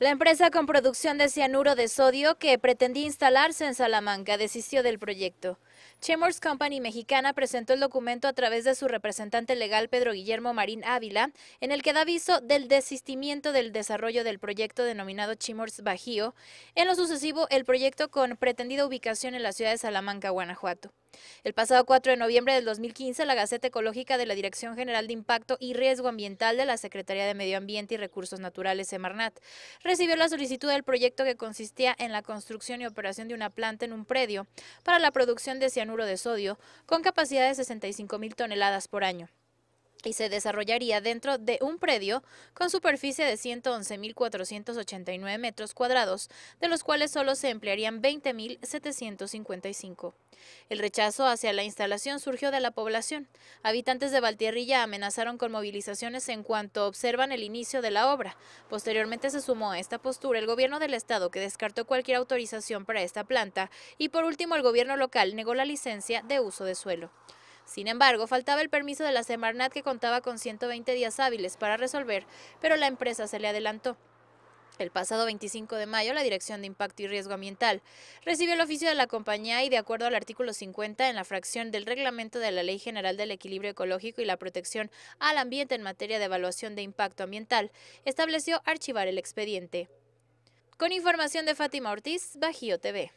La empresa con producción de cianuro de sodio que pretendía instalarse en Salamanca desistió del proyecto. Chemours Company mexicana presentó el documento a través de su representante legal Pedro Guillermo Marín Ávila, en el que da aviso del desistimiento del desarrollo del proyecto denominado Chemours Bajío. En lo sucesivo, el proyecto con pretendida ubicación en la ciudad de Salamanca, Guanajuato. El pasado 4 de noviembre del 2015, la Gaceta Ecológica de la Dirección General de Impacto y Riesgo Ambiental de la Secretaría de Medio Ambiente y Recursos Naturales, EMARNAT, recibió la solicitud del proyecto que consistía en la construcción y operación de una planta en un predio para la producción de cianuro de sodio con capacidad de 65.000 mil toneladas por año y se desarrollaría dentro de un predio con superficie de 111.489 metros cuadrados, de los cuales solo se emplearían 20.755. El rechazo hacia la instalación surgió de la población. Habitantes de Valtierrilla amenazaron con movilizaciones en cuanto observan el inicio de la obra. Posteriormente se sumó a esta postura el gobierno del estado que descartó cualquier autorización para esta planta y por último el gobierno local negó la licencia de uso de suelo. Sin embargo, faltaba el permiso de la Semarnat que contaba con 120 días hábiles para resolver, pero la empresa se le adelantó. El pasado 25 de mayo, la Dirección de Impacto y Riesgo Ambiental recibió el oficio de la compañía y, de acuerdo al artículo 50 en la fracción del reglamento de la Ley General del Equilibrio Ecológico y la Protección al Ambiente en materia de evaluación de impacto ambiental, estableció archivar el expediente. Con información de Fátima Ortiz, Bajío TV.